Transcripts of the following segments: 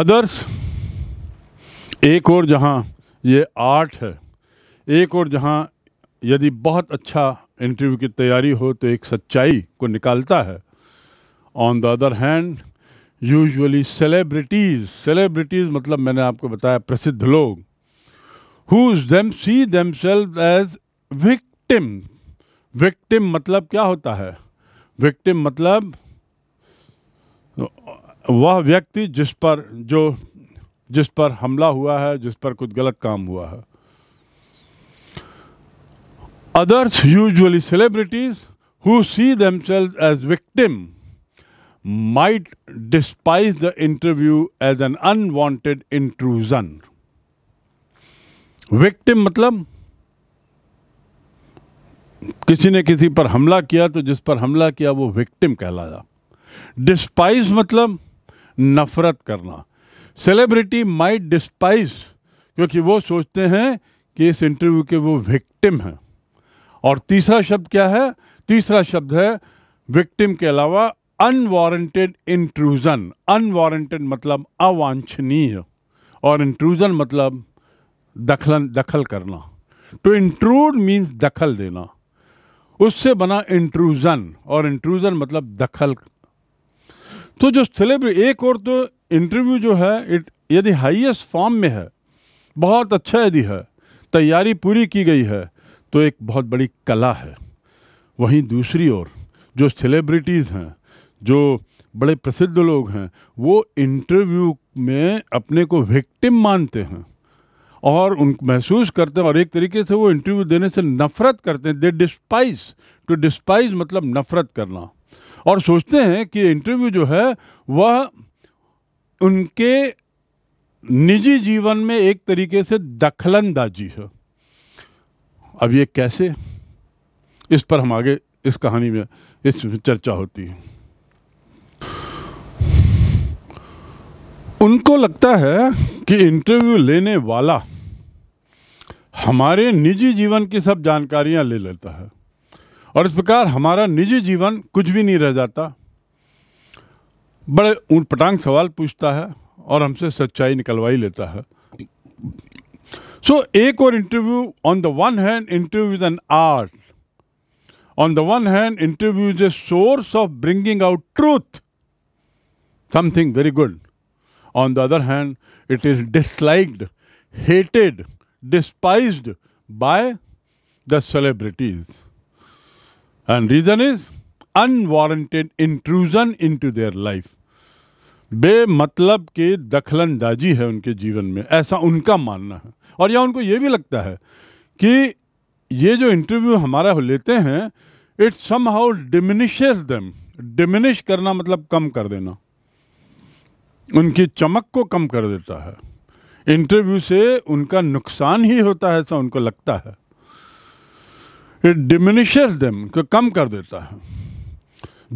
Others एक और जहाँ ये आर्ट है एक और जहाँ यदि बहुत अच्छा इंटरव्यू की तैयारी हो तो एक सच्चाई को निकालता है on the other hand usually celebrities celebrities मतलब मैंने आपको बताया प्रसिद्ध लोग whose them see them selves as victim victim मतलब क्या होता है विक्टिम मतलब वह व्यक्ति जिस पर जो जिस पर हमला हुआ है जिस पर कुछ गलत काम हुआ है others usually celebrities who see themselves as victim might despise the interview as an unwanted intrusion victim मतलब किसी ने किसी पर हमला किया तो जिस पर हमला किया वो विक्टिम कहलाया डिस्पाइज मतलब नफरत करना सेलिब्रिटी माइट डिस्पाइस क्योंकि वो सोचते हैं कि इस इंटरव्यू के वो विक्टिम हैं और तीसरा शब्द क्या है तीसरा शब्द है विक्टिम के अलावा अनवारंटेड इंट्रूजन अनवारंटेड मतलब अवांछनीय और इंट्रूजन मतलब दखलन दखल करना टू इंट्रूड मीन्स दखल देना उससे बना इंट्रूजन और इंट्रूजन मतलब दखल तो जो सेलिब्रिटी एक और तो इंटरव्यू जो है इट यदि हाईएस्ट फॉर्म में है बहुत अच्छा यदि है तैयारी पूरी की गई है तो एक बहुत बड़ी कला है वहीं दूसरी ओर जो सेलिब्रिटीज़ हैं जो बड़े प्रसिद्ध लोग हैं वो इंटरव्यू में अपने को विक्टिम मानते हैं और उन महसूस करते हैं और एक तरीके से वो इंटरव्यू देने से नफ़रत करते हैं दे डिस्पाइज टू डिस्पाइज मतलब नफ़रत करना और सोचते हैं कि इंटरव्यू जो है वह उनके निजी जीवन में एक तरीके से दखलंदाजी है अब ये कैसे इस पर हम आगे इस कहानी में इस चर्चा होती है उनको लगता है कि इंटरव्यू लेने वाला हमारे निजी जीवन की सब जानकारियां ले लेता है और इस प्रकार हमारा निजी जीवन कुछ भी नहीं रह जाता बड़े ऊट पटांग सवाल पूछता है और हमसे सच्चाई निकलवाई लेता है सो so, एक और interview on the one hand interview is an art on the one hand interview is a source of bringing out truth something very good on the other hand it is disliked hated despised by the celebrities And reason is unwarranted intrusion into their life. बेमतलब के दखलंदाजी है उनके जीवन में ऐसा उनका मानना है और या उनको ये भी लगता है कि ये जो इंटरव्यू हमारा लेते हैं it some how diminishes them diminish करना मतलब कम कर देना उनकी चमक को कम कर देता है इंटरव्यू से उनका नुकसान ही होता है ऐसा उनको लगता है इट डिमिनिशेस को कम कर देता है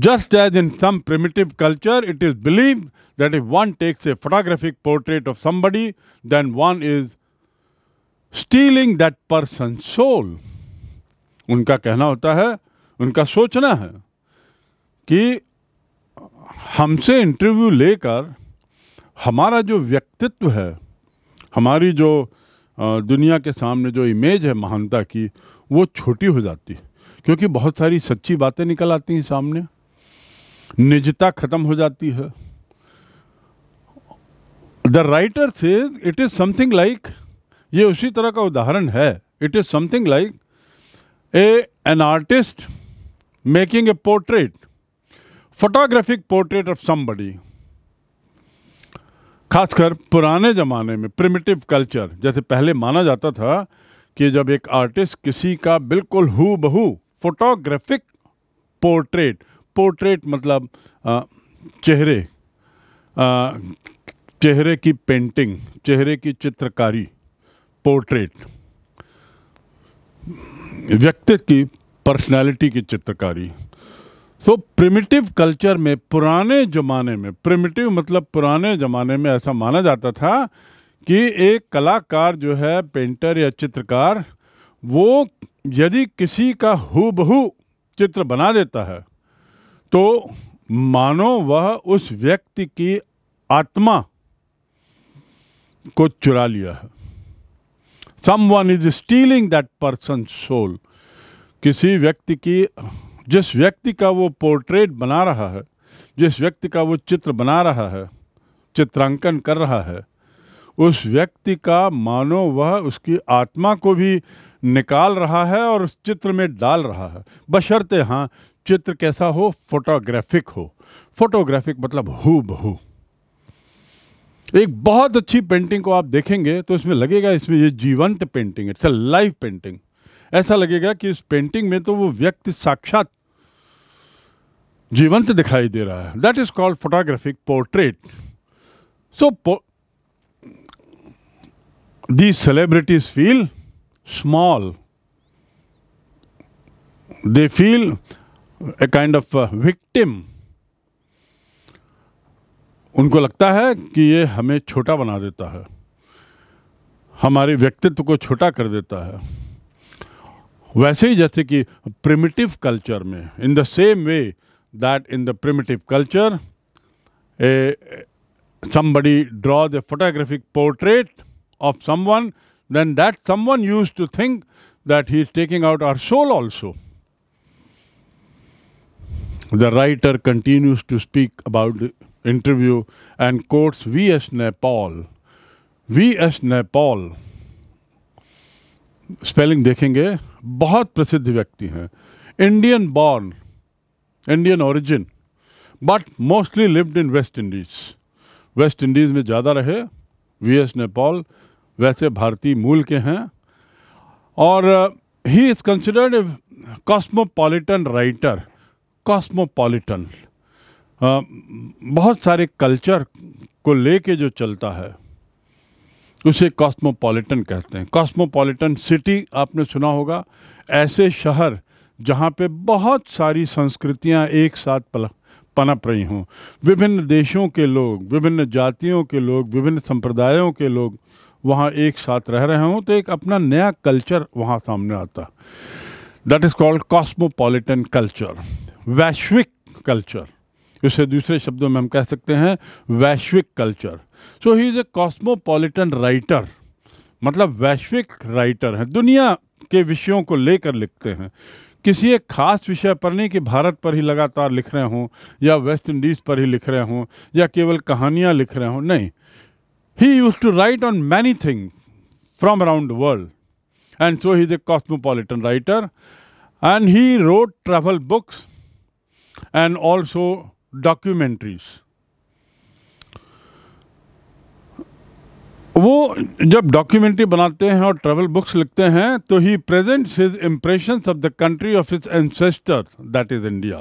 just as in some primitive culture it is believe that if one takes a photographic portrait of somebody then one is stealing that person soul उनका कहना होता है उनका सोचना है कि हमसे इंटरव्यू लेकर हमारा जो व्यक्तित्व है हमारी जो दुनिया के सामने जो इमेज है महानता की वो छोटी हो जाती है क्योंकि बहुत सारी सच्ची बातें निकल आती हैं सामने निजता खत्म हो जाती है द राइटर से इट इज समथिंग लाइक ये उसी तरह का उदाहरण है it is something like a an artist making a portrait photographic portrait of somebody खासकर पुराने ज़माने में प्रिमिटिव कल्चर जैसे पहले माना जाता था कि जब एक आर्टिस्ट किसी का बिल्कुल हु बहू फोटोग्राफिक पोर्ट्रेट पोर्ट्रेट मतलब आ, चेहरे आ, चेहरे की पेंटिंग चेहरे की चित्रकारी पोर्ट्रेट व्यक्ति की पर्सनालिटी की चित्रकारी सो so, प्रिमिटिव कल्चर में पुराने ज़माने में प्रिमिटिव मतलब पुराने ज़माने में ऐसा माना जाता था कि एक कलाकार जो है पेंटर या चित्रकार वो यदि किसी का हूबहू चित्र बना देता है तो मानो वह उस व्यक्ति की आत्मा को चुरा लिया है someone is stealing that person soul किसी व्यक्ति की जिस व्यक्ति का वो पोर्ट्रेट बना रहा है जिस व्यक्ति का वो चित्र बना रहा है चित्रांकन कर रहा है उस व्यक्ति का मानो वह उसकी आत्मा को भी निकाल रहा है और उस चित्र में डाल रहा है बशर्ते हाँ चित्र कैसा हो फोटोग्राफिक हो फोटोग्राफिक मतलब हु बहू एक बहुत अच्छी पेंटिंग को आप देखेंगे तो इसमें लगेगा इसमें ये जीवंत painting it's a live painting ऐसा लगेगा कि इस पेंटिंग में तो वो व्यक्ति साक्षात जीवंत दिखाई दे रहा है that is called photographic portrait so these celebrities feel small. They feel a kind of a victim. उनको लगता है कि ये हमें छोटा बना देता है हमारे व्यक्तित्व को छोटा कर देता है वैसे ही जैसे कि प्रिमिटिव कल्चर में in the same way that in the primitive culture a somebody draws a photographic portrait of someone, then that someone used to think that he is taking out our soul also. The writer continues to speak about the interview and quotes V. S. as Nepal. We as Nepal. Spelling देखेंगे बहुत प्रसिद्ध व्यक्ति हैं Indian born, Indian origin, but mostly lived in West Indies. West Indies में ज़्यादा रहे V. S. S वैसे भारतीय मूल के हैं और he is considered a cosmopolitan writer cosmopolitan बहुत सारे कल्चर को लेके जो चलता है उसे कॉस्मोपॉलिटन कहते हैं कॉस्मोपॉलिटन सिटी आपने सुना होगा ऐसे शहर जहाँ पे बहुत सारी संस्कृतियाँ एक साथ पल पनप रही हों विभिन्न देशों के लोग विभिन्न जातियों के लोग विभिन्न संप्रदायों के लोग वहाँ एक साथ रह रहे हों तो एक अपना नया कल्चर वहाँ सामने आता that is called cosmopolitan culture वैश्विक कल्चर उसे दूसरे शब्दों में हम कह सकते हैं वैश्विक culture so he is a cosmopolitan writer मतलब वैश्विक राइटर हैं दुनिया के विषयों को लेकर लिखते हैं किसी एक खास विषय पर नहीं कि भारत पर ही लगातार लिख रहे हों या वेस्ट इंडीज़ पर ही लिख रहे हों या केवल कहानियाँ लिख रहे हों नहीं He used to write on many things from around the world. And so he's a cosmopolitan writer. And he wrote travel books and also documentaries. वो जब डॉक्यूमेंट्री बनाते हैं और ट्रैवल बुक्स लिखते हैं तो he presents his impressions of the country of its ancestor that is India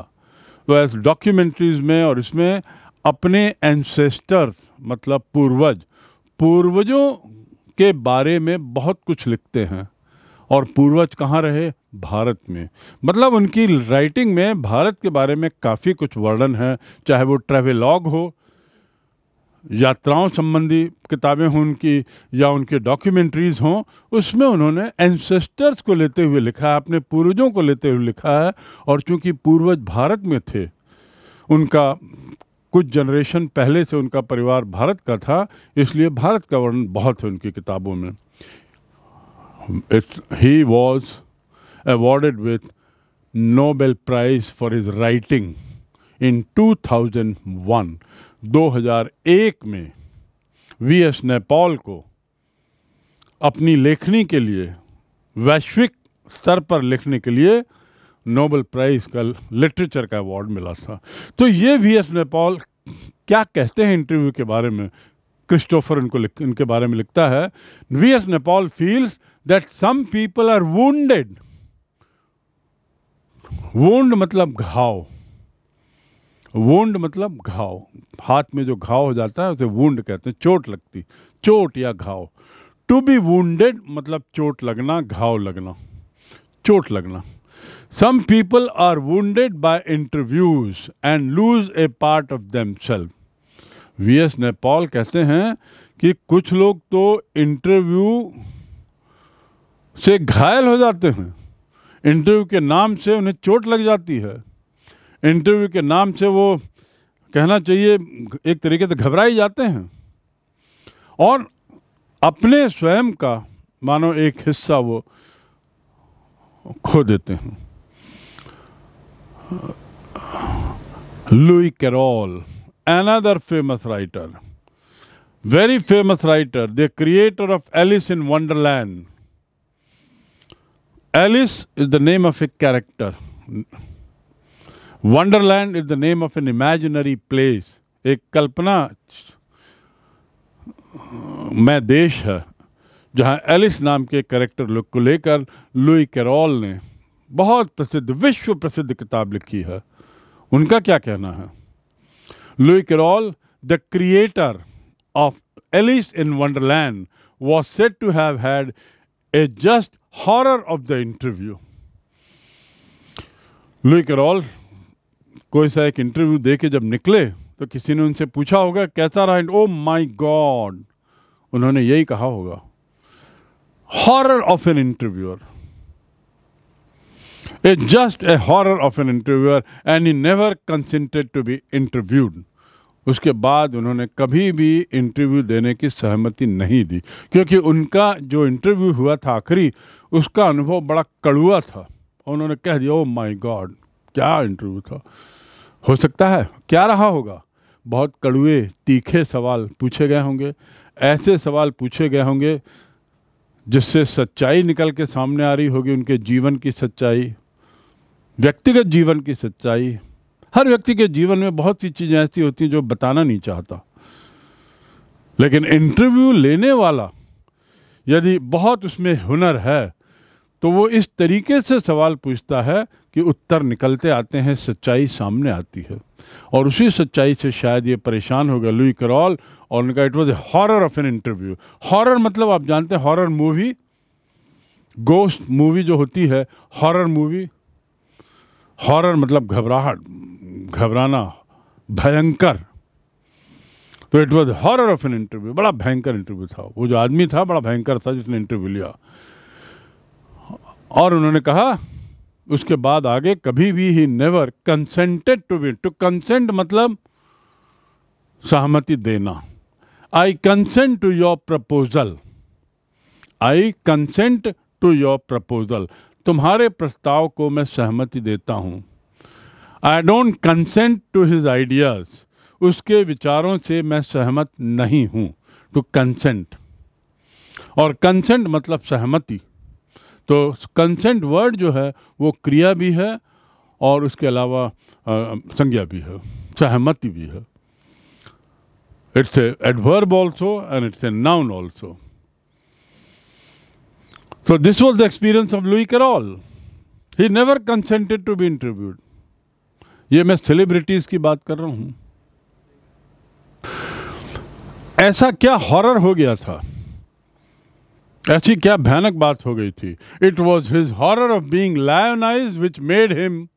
was documentaries में और इसमें अपने एंसेस्टर्स मतलब पूर्वज पूर्वजों के बारे में बहुत कुछ लिखते हैं और पूर्वज कहाँ रहे भारत में मतलब उनकी राइटिंग में भारत के बारे में काफ़ी कुछ वर्णन है चाहे वो ट्रेवलॉग हो यात्राओं संबंधी किताबें हों उनकी या उनके डॉक्यूमेंट्रीज हों उसमें उन्होंने एंसेस्टर्स को लेते हुए लिखा है अपने पूर्वजों को लेते हुए लिखा है और चूंकि पूर्वज भारत में थे उनका कुछ जनरेशन पहले से उनका परिवार भारत का था इसलिए भारत का वर्णन बहुत है उनकी किताबों में he was awarded with Nobel prize for his writing in 2001 2001 में वी एस नेपाल को अपनी लेखनी के लिए वैश्विक स्तर पर लिखने के लिए नोबल प्राइज़ का लिटरेचर का अवार्ड मिला था तो ये वी एस नेपाल क्या कहते हैं इंटरव्यू के बारे में क्रिस्टोफर इनको इनके बारे में लिखता है V S Naipaul feels that some people are wed wound मतलब घाव वोंड मतलब घाव हाथ में जो घाव हो जाता है उसे वोंड कहते हैं चोट लगती चोट या घाव टू बी वेड मतलब चोट लगना घाव लगना चोट लगना Some people are wounded by interviews and lose a part of themselves. V S Naipaul कहते हैं कि कुछ लोग तो इंटरव्यू से घायल हो जाते हैं इंटरव्यू के नाम से उन्हें चोट लग जाती है इंटरव्यू के नाम से वो कहना चाहिए एक तरीके से ही जाते हैं और अपने स्वयं का मानो एक हिस्सा वो खो देते हैं Louis Carroll, another famous writer. Very famous writer, the creator of Alice in Wonderland. Alice is the name of a character. Wonderland is the name of an imaginary place. एक कल्पना में देश है जहां एलिस नाम के करेक्टर लोग को लेकर लुई कैरोल ने बहुत प्रसिद्ध विश्व प्रसिद्ध किताब लिखी है उनका क्या कहना है Lewis Carroll the creator of Alice in Wonderland was said to have had a just horror of the interview Lewis Carroll कोई सा एक इंटरव्यू दे के जब निकले तो किसी ने उनसे पूछा होगा कैसा रहा ओ माई गॉड उन्होंने यही कहा होगा horror of an interviewer A, just a horror of an interviewer and he never consented to be interviewed. उसके बाद उन्होंने कभी भी इंटरव्यू देने की सहमति नहीं दी क्योंकि उनका जो इंटरव्यू हुआ था आखिरी उसका अनुभव बड़ा कड़ुआ था उन्होंने कह दिया ओ माय गॉड क्या इंटरव्यू था हो सकता है क्या रहा होगा बहुत कड़ुए तीखे सवाल पूछे गए होंगे ऐसे सवाल पूछे गए होंगे जिससे सच्चाई निकल के सामने आ रही होगी उनके जीवन की सच्चाई व्यक्तिगत जीवन की सच्चाई हर व्यक्ति के जीवन में बहुत सी चीज़ें ऐसी होती हैं जो बताना नहीं चाहता लेकिन इंटरव्यू लेने वाला यदि बहुत उसमें हुनर है तो वो इस तरीके से सवाल पूछता है कि उत्तर निकलते आते हैं सच्चाई सामने आती है और उसी सच्चाई से शायद ये परेशान हो गया लुई करॉल और कहा it was horror of an interview horror मतलब आप जानते हैं हॉरर मूवी गोस्ट मूवी जो होती है हॉरर मूवी हॉरर मतलब घबराहट घबराना भयंकर तो it was horror of an interview बड़ा भयंकर इंटरव्यू था वो जो आदमी था बड़ा भयंकर था जिसने इंटरव्यू लिया और उन्होंने कहा उसके बाद आगे कभी भी he never consented to be to consent मतलब सहमति देना I consent to your proposal. I consent to your proposal. तुम्हारे प्रस्ताव को मैं सहमति देता हूँ I don't consent to his ideas उसके विचारों से मैं सहमत नहीं हूँ टू कंसेंट और कंसेंट मतलब सहमति तो कंसेंट वर्ड जो है वो क्रिया भी है और उसके अलावा संज्ञा भी है सहमति भी है It's an adverb also and it's a noun also. So this was the experience of Louis Carroll. He never consented to be interviewed. ये मैं सेलिब्रिटीज की बात कर रहा हूं ऐसा क्या हॉरर हो गया था ऐसी क्या भयानक बात हो गई थी it was his horror of being lionize which made him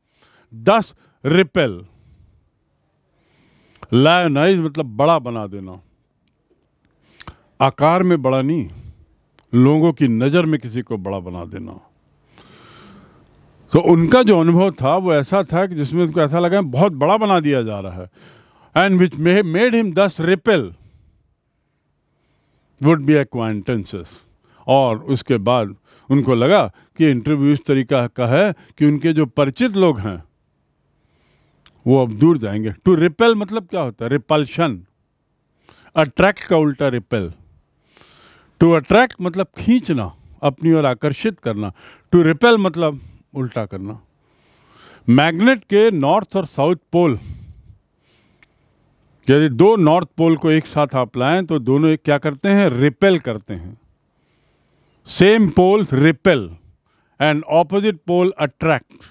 thus repel lionize मतलब बड़ा बना देना आकार में बड़ा नहीं लोगों की नज़र में किसी को बड़ा बना देना तो उनका जो अनुभव था वो ऐसा था कि जिसमें उनको ऐसा लगा बहुत बड़ा बना दिया जा रहा है and which may made him thus repel would be acquaintances और उसके बाद उनको लगा कि इंटरव्यू इस तरीका का है कि उनके जो परिचित लोग हैं वो अब दूर जाएंगे टू रिपेल मतलब क्या होता है रिपल्शन अट्रैक्ट का उल्टा रिपेल टू अट्रैक्ट मतलब खींचना अपनी ओर आकर्षित करना टू रिपेल मतलब उल्टा करना मैग्नेट के नॉर्थ और साउथ पोल यदि दो नॉर्थ पोल को एक साथ आप लाएं तो दोनों क्या करते हैं रिपेल करते हैं same pole repel and opposite pole attract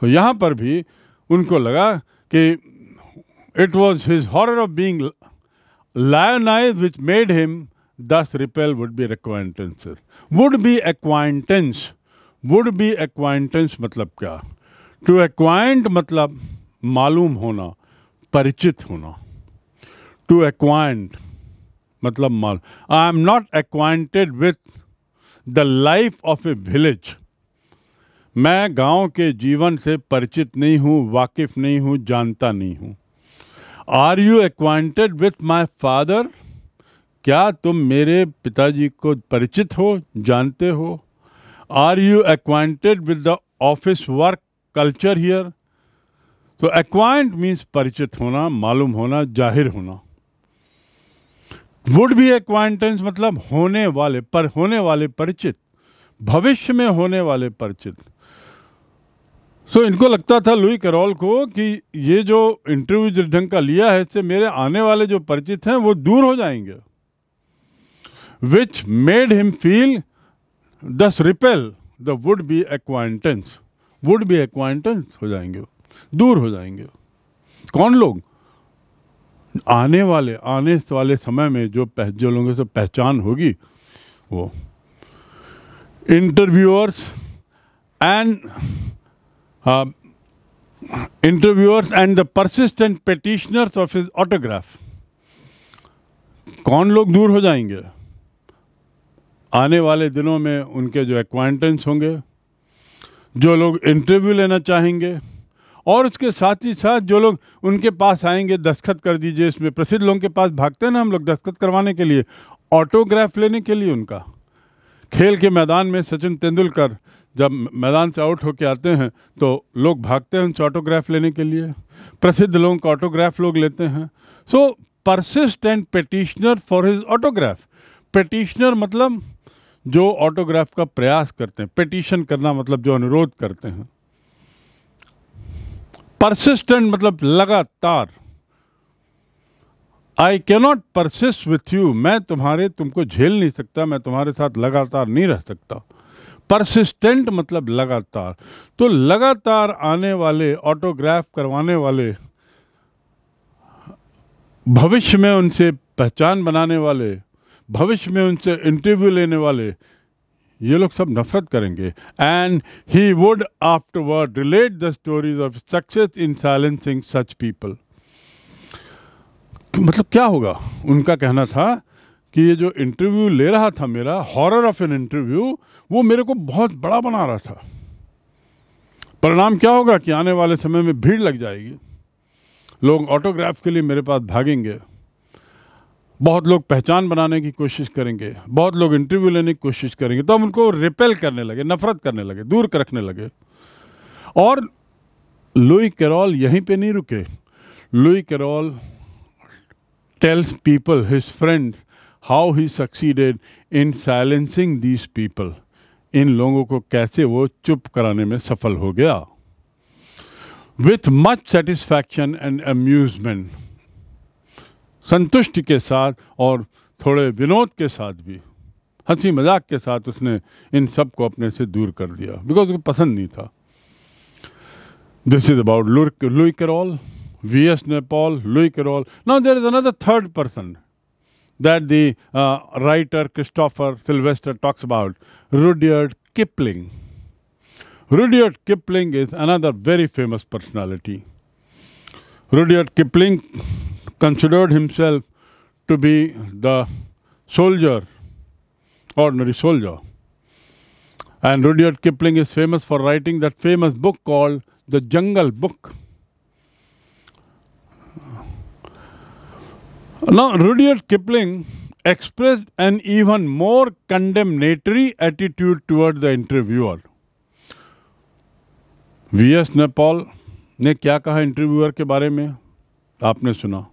तो यहां पर भी उनको लगा कि it was his horror of being lionize which made him thus repel would be acquaintance would be acquaintance would be acquaintance मतलब क्या टू एक्वाइंट मतलब मालूम होना परिचित होना टू एक्वाइंट मतलब मालूम I am not acquainted with the life of a village मैं गांव के जीवन से परिचित नहीं हूं वाकिफ नहीं हूं जानता नहीं हूं are you acquainted with my father क्या तुम मेरे पिताजी को परिचित हो जानते हो are you acquainted with the office work culture here तो एक्वाइंट मीन्स परिचित होना मालूम होना जाहिर होना वुड भी एक्वाइंटेंस मतलब होने वाले पर होने वाले परिचित भविष्य में होने वाले परिचित सो so, इनको लगता था लुई करोल को कि ये जो इंटरव्यू जिस ढंग का लिया है इससे मेरे आने वाले जो परिचित हैं वो दूर हो जाएंगे which made him feel thus repel the would be acquaintance would be acquaintance हो जाएंगे दूर हो जाएंगे कौन लोग आने वाले आने वाले समय में जो पह, जो लोगों से पहचान होगी वो interviewers and uh, interviewers and the persistent petitioners of his autograph कौन लोग दूर हो जाएंगे आने वाले दिनों में उनके जो acquaintances होंगे जो लोग इंटरव्यू लेना चाहेंगे और उसके साथ ही साथ जो लोग उनके पास आएंगे दस्तखत कर दीजिए इसमें प्रसिद्ध लोगों के पास भागते हैं ना हम लोग दस्तखत करवाने के लिए ऑटोग्राफ लेने के लिए उनका खेल के मैदान में सचिन तेंदुलकर जब मैदान से आउट होकर आते हैं तो लोग भागते हैं उनसे ऑटोग्राफ लेने के लिए प्रसिद्ध लोगों का ऑटोग्राफ लोग लेते हैं so persist and petitioner for his autograph petitioner मतलब जो ऑटोग्राफ का प्रयास करते हैं पेटिशन करना मतलब जो अनुरोध करते हैं परसिस्टेंट मतलब लगातार I cannot persist with you मैं तुम्हारे तुमको झेल नहीं सकता मैं तुम्हारे साथ लगातार नहीं रह सकता परसिस्टेंट मतलब लगातार तो लगातार आने वाले ऑटोग्राफ करवाने वाले भविष्य में उनसे पहचान बनाने वाले भविष्य में उनसे इंटरव्यू लेने वाले ये लोग सब नफरत करेंगे and he would afterward relate the stories of success in silencing such people मतलब क्या होगा उनका कहना था कि ये जो इंटरव्यू ले रहा था मेरा हॉरर ऑफ एन इंटरव्यू वो मेरे को बहुत बड़ा बना रहा था परिणाम क्या होगा कि आने वाले समय में भीड़ लग जाएगी लोग ऑटोग्राफ के लिए मेरे पास भागेंगे बहुत लोग पहचान बनाने की कोशिश करेंगे बहुत लोग इंटरव्यू लेने की कोशिश करेंगे तो हम उनको रिपेल करने लगे नफरत करने लगे दूर कर रखने लगे और लुई कैरोल यहीं पे नहीं रुके Lewis Carroll tells people, his friends, how he succeeded in silencing these people. इन लोगों को कैसे वो चुप कराने में सफल हो गया with much satisfaction and amusement संतुष्टि के साथ और थोड़े विनोद के साथ भी हंसी मजाक के साथ उसने इन सब को अपने से दूर कर दिया बिकॉज उसको पसंद नहीं था this is about Lewis Carroll V.S. Nepal, Louis Carroll. Now there is another third person that the uh, writer Christopher Sylvester talks about, Rudyard Kipling. Rudyard Kipling is another very famous personality. Rudyard Kipling considered himself to be the soldier, ordinary soldier. And Rudyard Kipling is famous for writing that famous book called The Jungle Book. Now, Rudyard Kipling expressed an even more condemnatory attitude toward the interviewer. V.S. Nepal ne kya kaha interviewer ke baare mein? Aapne suna.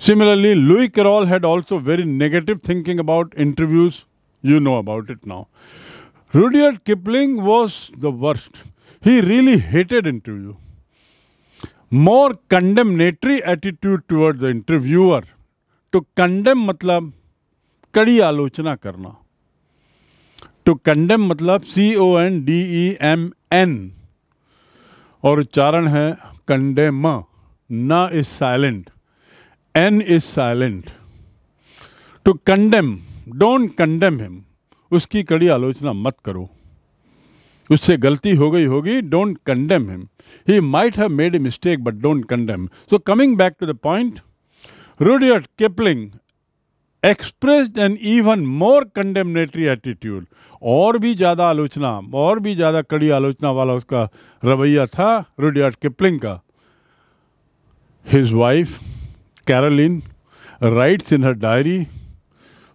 Similarly, Louis Carroll had also very negative thinking about interviews. You know about it now. Rudyard Kipling was the worst. He really hated interview. More condemnatory attitude toward the interviewer. To तो condemn मतलब कड़ी आलोचना करना to तो condemn मतलब C O N D E M N और उच्चारण है condemn N is silent N is silent to तो कंडेम डोंट कंडेम हिम उसकी कड़ी आलोचना मत करो उससे गलती हो गई होगी don't condemn him he might have made a mistake but don't condemn so coming back to the point Rudyard Kipling expressed an even more condemnatory attitude और भी ज़्यादा आलोचना और भी ज़्यादा कड़ी आलोचना वाला उसका रवैया था रुडियार्ड किपलिंग का his wife Caroline writes in her diary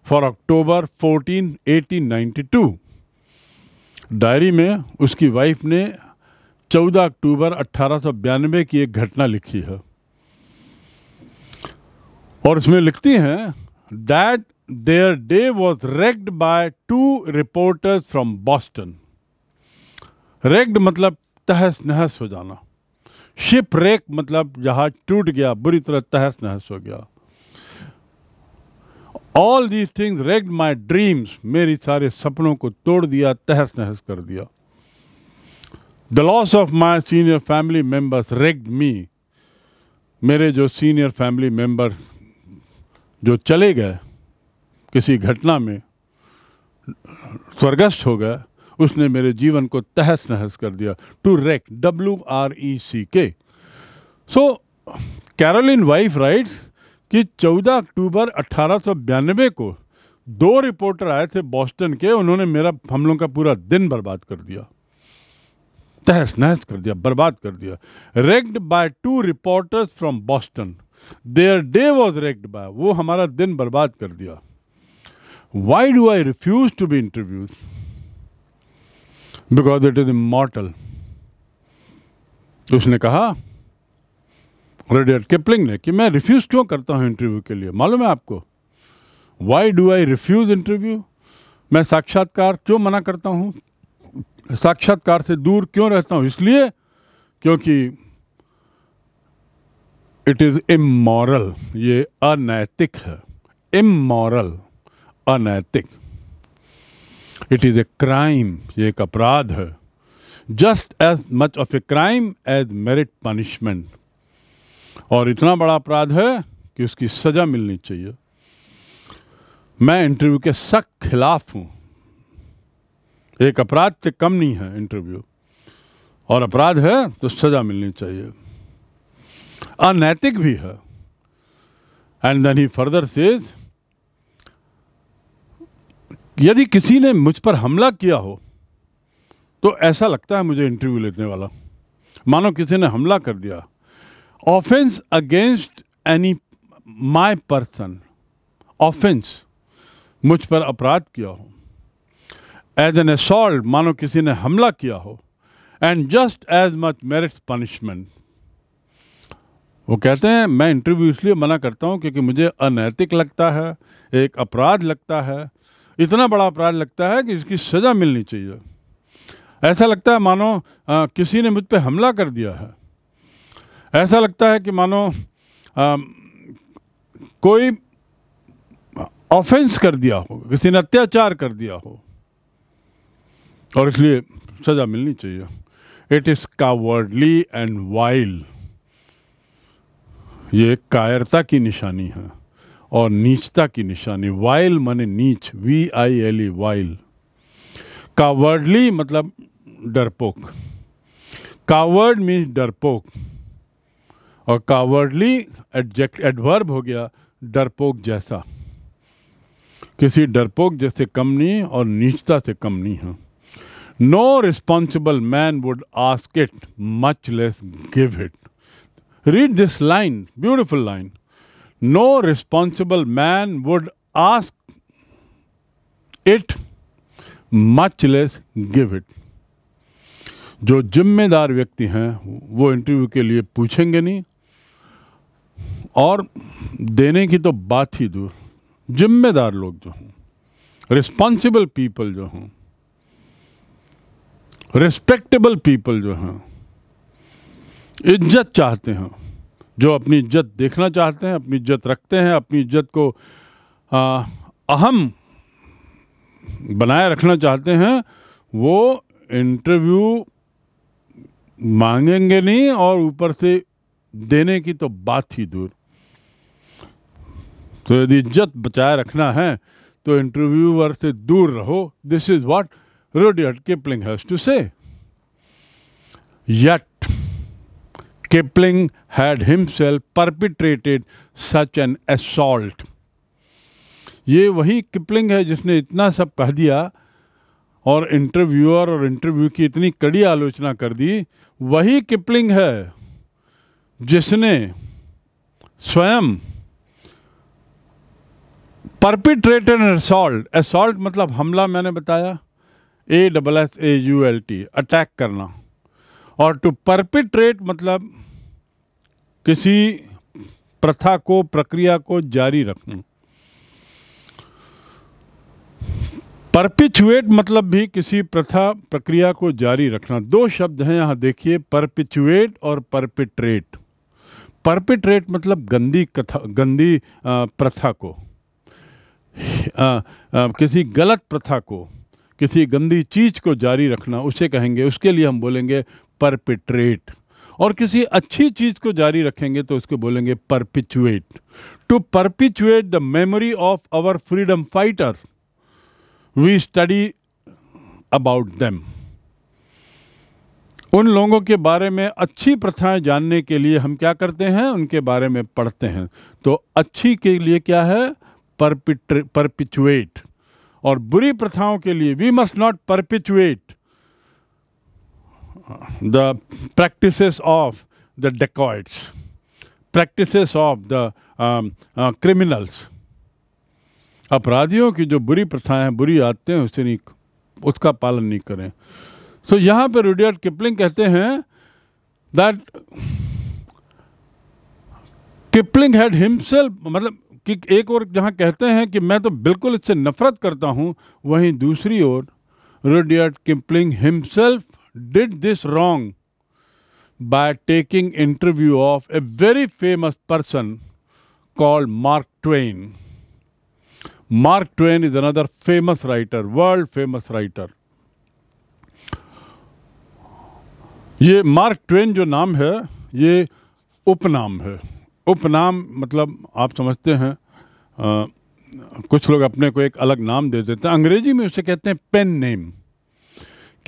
for October 14, 1892 diary में उसकी वाइफ ने 14 अक्टूबर अट्ठारह की एक घटना लिखी है और उसमें लिखती हैं that their day was wrecked by two reporters from Boston wrecked मतलब तहस नहस हो जाना शिप रेक मतलब जहाज टूट गया बुरी तरह तहस नहस हो गया all these things wrecked my dreams मेरी सारे सपनों को तोड़ दिया तहस नहस कर दिया the loss of my senior family members wrecked me मेरे जो सीनियर फैमिली मेम्बर्स जो चले गए किसी घटना में स्वर्गस्थ हो गए उसने मेरे जीवन को तहस नहस कर दिया to wreck W R E C K so Caroline wife rights कि 14 अक्टूबर अट्ठारह को दो रिपोर्टर आए थे बॉस्टन के उन्होंने मेरा हम लोग का पूरा दिन बर्बाद कर दिया तहस नहस कर दिया बर्बाद कर दिया wrecked by two reporters from Boston their day was wrecked by वो हमारा दिन बर्बाद कर दिया why do I refuse to be interviews because it is immoral उसने कहा रेडियर किपलिंग ने कि मैं रिफ्यूज क्यों करता हूं इंटरव्यू के लिए मालूम है आपको why do I refuse interview मैं साक्षात्कार क्यों मना करता हूं साक्षात्कार से दूर क्यों रहता हूं इसलिए क्योंकि इट इज़ इमोरल ये अनैतिक है इमोरल अनैतिक इट इज़ ए क्राइम ये एक अपराध है just as much of a crime as merit punishment और इतना बड़ा अपराध है कि उसकी सज़ा मिलनी चाहिए मैं इंटरव्यू के सख्त खिलाफ हूं एक अपराध से कम नहीं है इंटरव्यू और अपराध है तो सज़ा मिलनी चाहिए अनैतिक भी है and then he further says यदि किसी ने मुझ पर हमला किया हो तो ऐसा लगता है मुझे इंटरव्यू लेने वाला मानो किसी ने हमला कर दिया offence against any my person offence मुझ पर अपराध किया हो एज एन असॉल्ट मानो किसी ने हमला किया हो and just as much merits punishment वो कहते हैं मैं इंटरव्यू इसलिए मना करता हूँ क्योंकि मुझे अनैतिक लगता है एक अपराध लगता है इतना बड़ा अपराध लगता है कि इसकी सज़ा मिलनी चाहिए ऐसा लगता है मानो आ, किसी ने मुझ पर हमला कर दिया है ऐसा लगता है कि मानो आ, कोई ऑफेंस कर दिया हो किसी ने अत्याचार कर दिया हो और इसलिए सज़ा मिलनी चाहिए it is cowardly and wild ये कायरता की निशानी है और नीचता की निशानी वाइल माने नीच V I L E vile cowardly मतलब डरपोक कावर्ड मीन्स डरपोक और कावर्डली एडजेक्ट एडवर्ब हो गया डरपोक जैसा किसी डरपोक जैसे कम नहीं और नीचता से कम नहीं है no responsible man would ask it much less give it Read this line, beautiful line. No responsible man would ask it, much less give it. जो जिम्मेदार व्यक्ति हैं वो इंटरव्यू के लिए पूछेंगे नहीं और देने की तो बात ही दूर जिम्मेदार लोग जो हों रिस्पॉन्सिबल पीपल जो हों रिस्पेक्टेबल पीपल जो हैं इज्जत चाहते हैं जो अपनी इज्जत देखना चाहते हैं अपनी इज्जत रखते हैं अपनी इज्जत को अहम बनाए रखना चाहते हैं वो इंटरव्यू मांगेंगे नहीं और ऊपर से देने की तो बात ही दूर तो यदि इज्जत बचाए रखना है तो इंटरव्यूअर से दूर रहो this is what Rudyard Kipling has to say yet Kipling had himself perpetrated such an assault. ये वही किपलिंग है जिसने इतना सब कह दिया और इंटरव्यूअर और इंटरव्यू की इतनी कड़ी आलोचना कर दी वही किपलिंग है जिसने स्वयं परपिट्रेटेड असॉल्ट असॉल्ट मतलब हमला मैंने बताया A double S A U L T attack करना और टू परपिट्रेट मतलब किसी प्रथा को प्रक्रिया को जारी रखना परपिचुएट मतलब भी किसी प्रथा प्रक्रिया को जारी रखना दो शब्द हैं यहां देखिए परपिचुएट और परपिट्रेट परपिट्रेट मतलब गंदी कथा गंदी प्रथा को आ, आ, किसी गलत प्रथा को किसी गंदी चीज़ को जारी रखना उसे कहेंगे उसके लिए हम बोलेंगे परपिट्रेट और किसी अच्छी चीज़ को जारी रखेंगे तो उसको बोलेंगे perpetuate to perpetuate the memory of our freedom fighter we study about them उन लोगों के बारे में अच्छी प्रथाएं जानने के लिए हम क्या करते हैं उनके बारे में पढ़ते हैं तो अच्छी के लिए क्या है परपिचुएट और बुरी प्रथाओं के लिए we must not perpetuate the practices of the dacoits, practices of the um, uh, criminals. अपराधियों की जो बुरी प्रथाएं हैं बुरी आदतें हैं उससे नहीं उसका पालन नहीं करें सो so, यहाँ पर रुडियर किपलिंग कहते हैं दैट किपलिंग हैड हिमसेल्फ मतलब कि एक और जहाँ कहते हैं कि मैं तो बिल्कुल इससे नफरत करता हूँ वहीं दूसरी ओर Rudyard Kipling himself did this wrong by taking interview of a very famous person called Mark Twain. Mark Twain is another famous writer, world famous writer. ये मार्क ट्वेन जो नाम है ये उपनाम है उपनाम मतलब आप समझते हैं आ, कुछ लोग अपने को एक अलग नाम दे देते हैं अंग्रेजी में उसे कहते हैं पेन नेम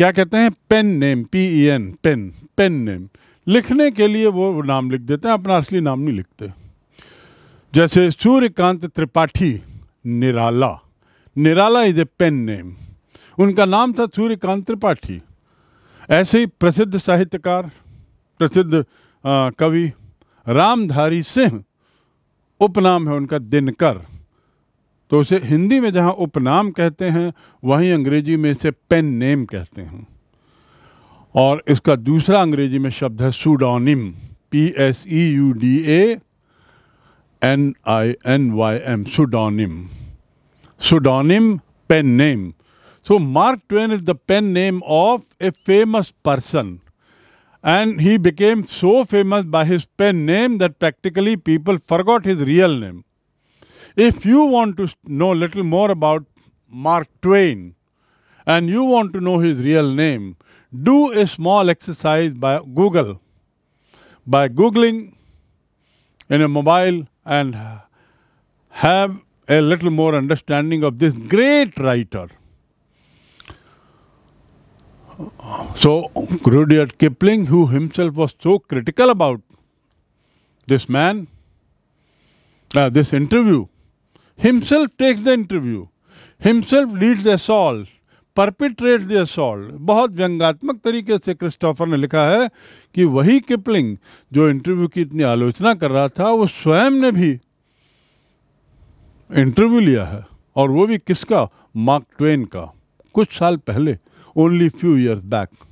क्या कहते हैं pen name P E N pen pen name लिखने के लिए वो नाम लिख देते हैं अपना असली नाम नहीं लिखते जैसे Suryakant Tripathi Nirala Nirala is a pen name उनका नाम था सूर्यकांत त्रिपाठी ऐसे ही प्रसिद्ध साहित्यकार प्रसिद्ध कवि रामधारी सिंह उपनाम है उनका दिनकर तो उसे हिंदी में जहाँ उपनाम कहते हैं वहीं अंग्रेजी में इसे पेन नेम कहते हैं और इसका दूसरा अंग्रेजी में शब्द है pseudonym P S E U D A N I N Y M pseudonym pseudonym pen name so Mark Twain is the pen name of a famous person and he became so famous by his pen name that practically people forgot his real name If you want to know little more about Mark Twain and you want to know his real name, do a small exercise by Google. By Googling in a mobile and have a little more understanding of this great writer. So, Rudyard Kipling, who himself was so critical about this man, uh, this interview, himself takes the interview, himself leads the assault, perpetrates the assault. बहुत व्यंगात्मक तरीके से Christopher ने लिखा है कि वही Kipling जो interview की इतनी आलोचना कर रहा था वो स्वयं ने भी इंटरव्यू लिया है और वो भी किसका मार्क ट्वेन का कुछ साल पहले ओनली फ्यू ईयर्स बैक